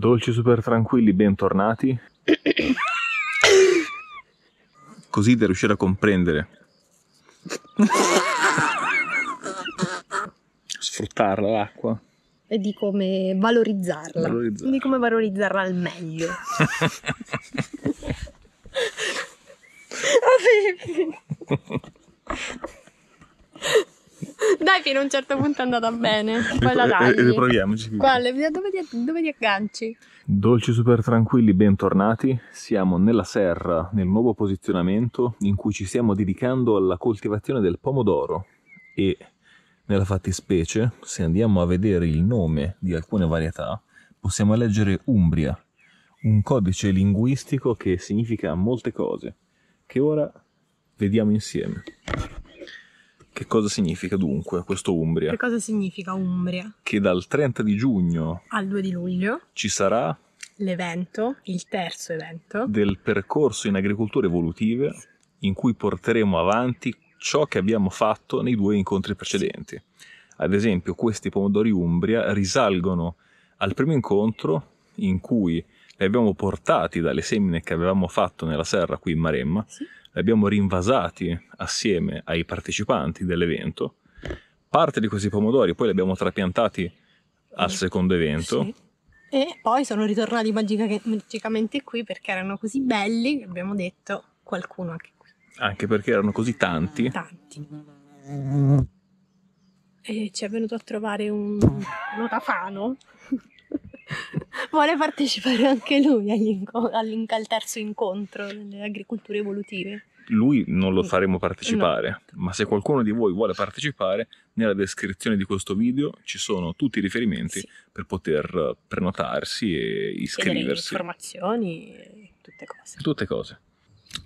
Dolci super tranquilli, bentornati. Così da riuscire a comprendere. Sfruttarla l'acqua. E di come valorizzarla. valorizzarla. Di come valorizzarla al meglio. Dai, fino a un certo punto è andata bene. Poi la dai. Eh, riproviamoci. Quale? Dove ti, dove ti agganci? Dolci super tranquilli, bentornati. Siamo nella serra, nel nuovo posizionamento in cui ci stiamo dedicando alla coltivazione del pomodoro e nella fattispecie, se andiamo a vedere il nome di alcune varietà, possiamo leggere Umbria, un codice linguistico che significa molte cose, che ora vediamo insieme. Che cosa significa dunque questo Umbria? Che cosa significa Umbria? Che dal 30 di giugno al 2 di luglio ci sarà l'evento, il terzo evento del percorso in agricoltura evolutive in cui porteremo avanti ciò che abbiamo fatto nei due incontri precedenti. Ad esempio, questi pomodori Umbria risalgono al primo incontro in cui li abbiamo portati dalle semine che avevamo fatto nella serra qui in Maremma sì li abbiamo rinvasati assieme ai partecipanti dell'evento. Parte di questi pomodori poi li abbiamo trapiantati al secondo evento. Sì. E poi sono ritornati magica- magicamente qui perché erano così belli che abbiamo detto qualcuno anche qui. Anche perché erano così tanti. Tanti. E ci è venuto a trovare un, un otafano Vuole partecipare anche lui al terzo incontro delle agricolture evolutive. Lui non lo faremo partecipare, no. ma se qualcuno di voi vuole partecipare, nella descrizione di questo video ci sono tutti i riferimenti sì. per poter prenotarsi e iscriversi. Chiedere informazioni, tutte cose. Tutte cose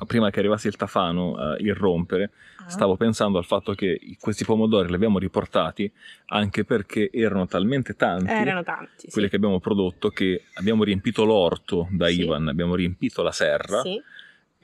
prima che arrivasse il tafano a eh, irrompere, ah. stavo pensando al fatto che questi pomodori li abbiamo riportati anche perché erano talmente tanti, erano tanti quelli sì. che abbiamo prodotto che abbiamo riempito l'orto da sì. Ivan, abbiamo riempito la serra. Sì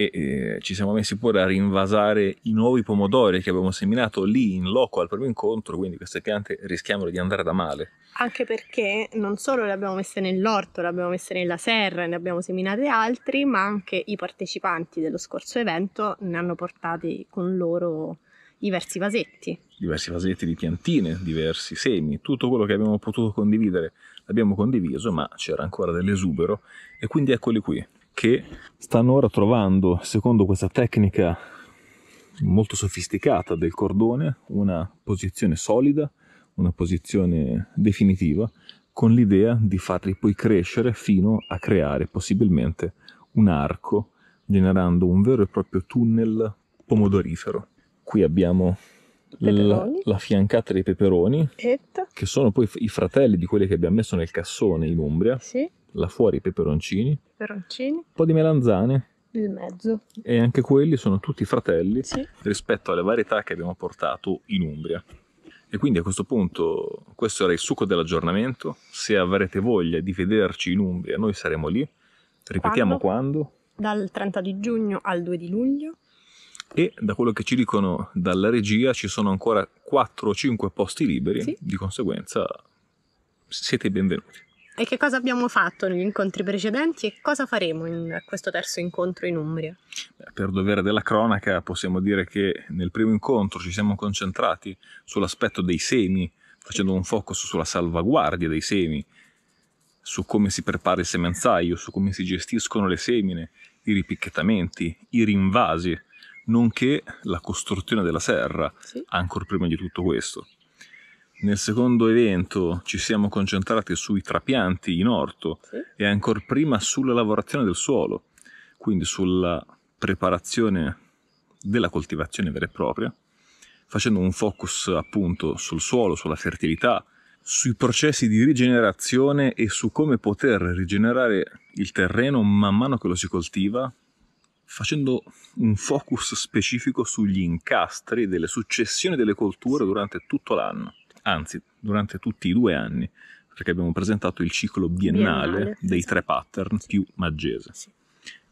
e ci siamo messi pure a rinvasare i nuovi pomodori che abbiamo seminato lì in loco al primo incontro, quindi queste piante rischiamo di andare da male. Anche perché non solo le abbiamo messe nell'orto, le abbiamo messe nella serra, e ne abbiamo seminate altri, ma anche i partecipanti dello scorso evento ne hanno portati con loro diversi vasetti. Diversi vasetti di piantine, diversi semi, tutto quello che abbiamo potuto condividere l'abbiamo condiviso, ma c'era ancora dell'esubero e quindi eccoli qui, che stanno ora trovando, secondo questa tecnica molto sofisticata del cordone, una posizione solida, una posizione definitiva, con l'idea di farli poi crescere fino a creare possibilmente un arco, generando un vero e proprio tunnel pomodorifero. Qui abbiamo la, la, fiancata dei peperoni, Et. che sono poi i fratelli di quelli che abbiamo messo nel cassone in Umbria. Sì là fuori i peperoncini, peperoncini, un po' di melanzane il mezzo. E anche quelli sono tutti fratelli sì. rispetto alle varietà che abbiamo portato in Umbria. E quindi a questo punto questo era il succo dell'aggiornamento. Se avrete voglia di vederci in Umbria, noi saremo lì. Ripetiamo quando? quando. Dal 30 di giugno al 2 di luglio. E da quello che ci dicono dalla regia ci sono ancora 4 o 5 posti liberi, sì. di conseguenza siete benvenuti. E che cosa abbiamo fatto negli incontri precedenti e cosa faremo in questo terzo incontro in Umbria? Per dovere della cronaca possiamo dire che nel primo incontro ci siamo concentrati sull'aspetto dei semi, facendo un focus sulla salvaguardia dei semi, su come si prepara il semenzaio, su come si gestiscono le semine, i ripicchettamenti, i rinvasi, nonché la costruzione della serra, sì. ancora prima di tutto questo nel secondo evento ci siamo concentrati sui trapianti in orto sì. e ancora prima sulla lavorazione del suolo, quindi sulla preparazione della coltivazione vera e propria, facendo un focus appunto sul suolo, sulla fertilità, sui processi di rigenerazione e su come poter rigenerare il terreno man mano che lo si coltiva, facendo un focus specifico sugli incastri delle successioni delle colture durante tutto l'anno anzi durante tutti i due anni, perché abbiamo presentato il ciclo biennale, biennale dei tre pattern sì. più maggese. Sì.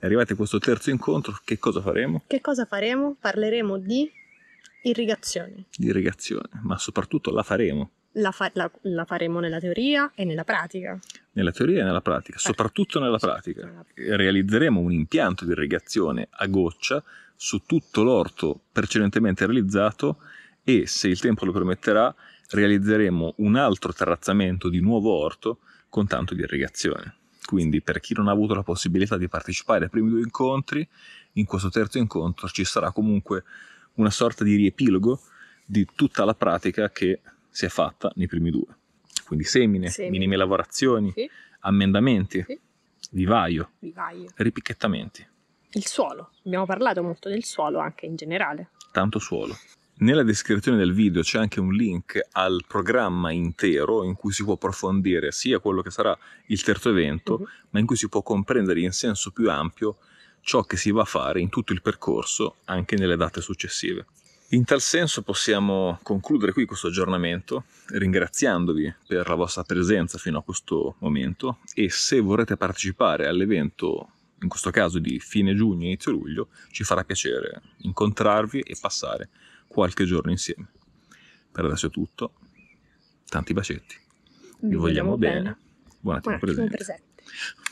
E arrivati a questo terzo incontro, che cosa faremo? Che cosa faremo? Parleremo di irrigazione. Di irrigazione, ma soprattutto la faremo. La, fa- la, la, faremo nella teoria e nella pratica. Nella teoria e nella pratica, soprattutto nella pratica. Realizzeremo un impianto di irrigazione a goccia su tutto l'orto precedentemente realizzato e, se il tempo lo permetterà, realizzeremo un altro terrazzamento di nuovo orto con tanto di irrigazione. Quindi per chi non ha avuto la possibilità di partecipare ai primi due incontri, in questo terzo incontro ci sarà comunque una sorta di riepilogo di tutta la pratica che si è fatta nei primi due. Quindi semine, semine. minime lavorazioni, sì. ammendamenti, sì. Vivaio, vivaio, ripicchettamenti. Il suolo, abbiamo parlato molto del suolo anche in generale. Tanto suolo. Nella descrizione del video c'è anche un link al programma intero in cui si può approfondire sia quello che sarà il terzo evento, uh-huh. ma in cui si può comprendere in senso più ampio ciò che si va a fare in tutto il percorso anche nelle date successive. In tal senso possiamo concludere qui questo aggiornamento ringraziandovi per la vostra presenza fino a questo momento e se vorrete partecipare all'evento, in questo caso di fine giugno, inizio luglio, ci farà piacere incontrarvi e passare qualche giorno insieme. Per adesso è tutto. Tanti bacetti. Vi vogliamo bene. bene. Buon attimo, Buon attimo presente. presente.